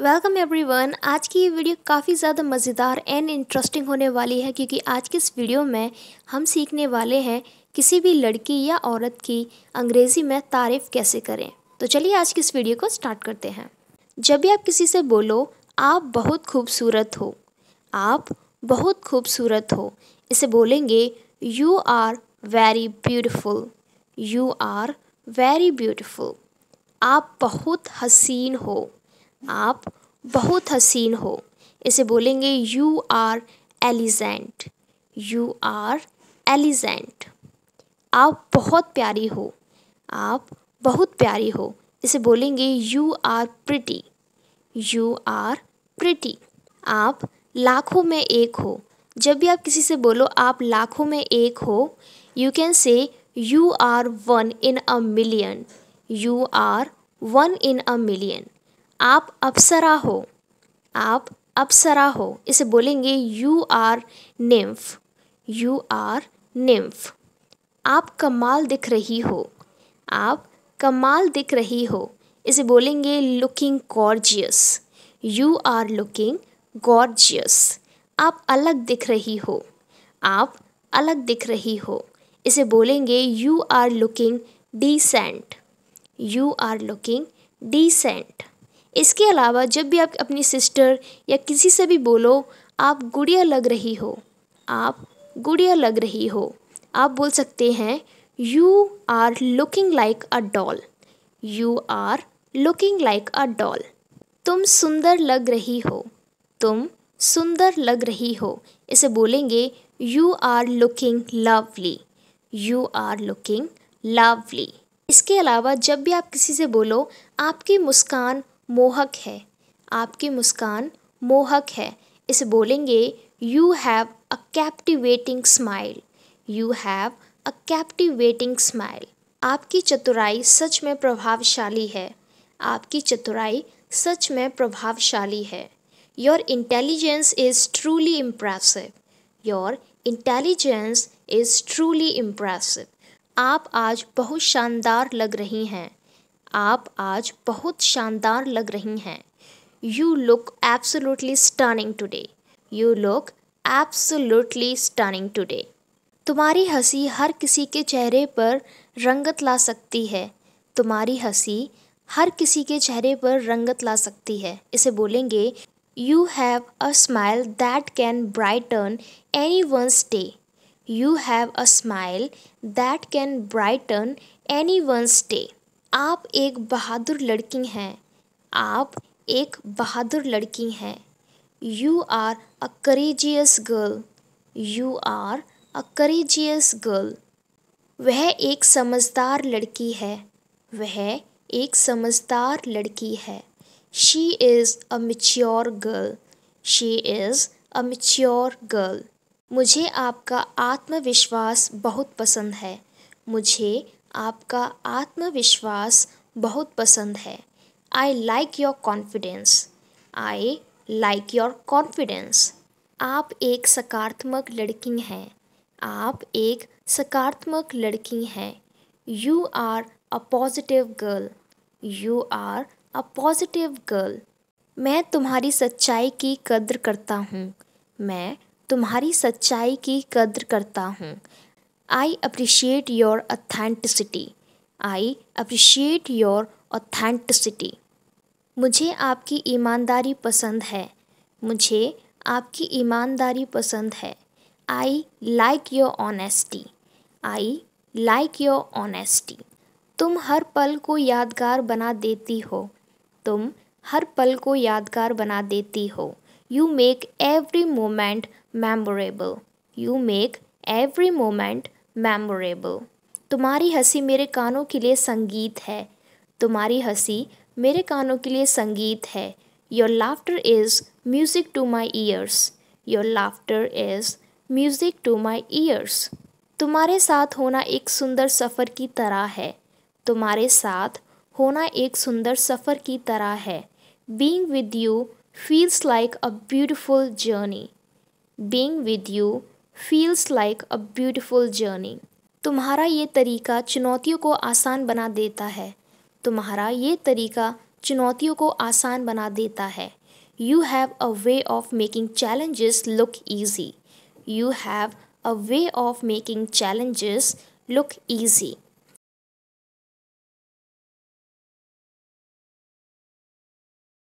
welcome everyone आज की ये वीडियो काफ़ी ज़्यादा मज़ेदार एंड इंटरेस्टिंग होने वाली है क्योंकि आज की इस वीडियो में हम सीखने वाले हैं किसी भी लड़की या औरत की अंग्रेज़ी में तारीफ़ कैसे करें तो चलिए आज की इस वीडियो को स्टार्ट करते हैं जब भी आप किसी से बोलो आप बहुत खूबसूरत हो आप बहुत खूबसूरत हो इसे बोलेंगे you are very beautiful you are very beautiful आप बहुत हसीन हो आप बहुत हसीन हो इसे बोलेंगे you are elegant you are elegant आप बहुत प्यारी हो आप बहुत प्यारी हो इसे बोलेंगे you are pretty you are pretty आप लाखों में एक हो जब भी आप किसी से बोलो आप लाखों में एक हो you can say you are one in a million you are one in a million आप अप्सरा हो आप अप्सरा हो इसे बोलेंगे you are nymph you are nymph आप कमाल दिख रही हो आप कमाल दिख रही हो इसे बोलेंगे looking gorgeous you are looking gorgeous आप अलग दिख रही हो आप अलग दिख रही हो इसे बोलेंगे you are looking decent you are looking decent इसके अलावा जब भी आप अपनी सिस्टर या किसी से भी बोलो आप गुड़िया लग रही हो आप गुड़िया लग रही हो आप बोल सकते हैं you are looking like a doll you are looking like a doll तुम सुंदर लग रही हो तुम सुंदर लग रही हो इसे बोलेंगे you are looking lovely you are looking lovely इसके अलावा जब भी आप किसी से बोलो आपकी मुस्कान मोहक है आपकी मुस्कान मोहक है इसे बोलेंगे you have a captivating smile you have a captivating smile आपकी चतुराई सच में प्रभावशाली है आपकी चतुराई सच में प्रभावशाली है your intelligence is truly impressive your intelligence is truly impressive आप आज बहुत शानदार लग रही हैं आप आज बहुत शानदार लग रही हैं you look absolutely stunning today you look absolutely stunning today तुम्हारी हंसी हर किसी के चेहरे पर रंगत ला सकती है तुम्हारी हंसी हर किसी के चेहरे पर रंगत ला सकती है इसे बोलेंगे you have a smile that can brighten anyone's day you have a smile that can brighten anyone's day आप एक बहादुर लड़की हैं आप एक बहादुर लड़की हैं you are a courageous girl you are a courageous girl वह एक समझदार लड़की है वह एक समझदार लड़की है she is a mature girl she is a mature girl मुझे आपका आत्मविश्वास बहुत पसंद है मुझे आपका आत्मविश्वास बहुत पसंद है I like your confidence I like your confidence आप एक सकारात्मक लड़की हैं आप एक सकारात्मक लड़की हैं you are a positive girl you are a positive girl मैं तुम्हारी सच्चाई की कद्र करता हूँ मैं तुम्हारी सच्चाई की कद्र करता हूँ I appreciate your authenticity I appreciate your authenticity मुझे आपकी ईमानदारी पसंद है मुझे आपकी ईमानदारी पसंद है I like your honesty I like your honesty तुम हर पल को यादगार बना देती हो तुम हर पल को यादगार बना देती हो you make every moment memorable you make every moment memorable तुम्हारी हंसी मेरे कानों के लिए संगीत है तुम्हारी हंसी मेरे कानों के लिए संगीत है your laughter is music to my ears your laughter is music to my ears तुम्हारे साथ होना एक सुंदर सफ़र की तरह है तुम्हारे साथ होना एक सुंदर सफ़र की तरह है being with you feels like a beautiful journey being with you feels like a beautiful journey तुम्हारा ये तरीका चुनौतियों को आसान बना देता है तुम्हारा ये तरीका चुनौतियों को आसान बना देता है you have a way of making challenges look easy you have a way of making challenges look easy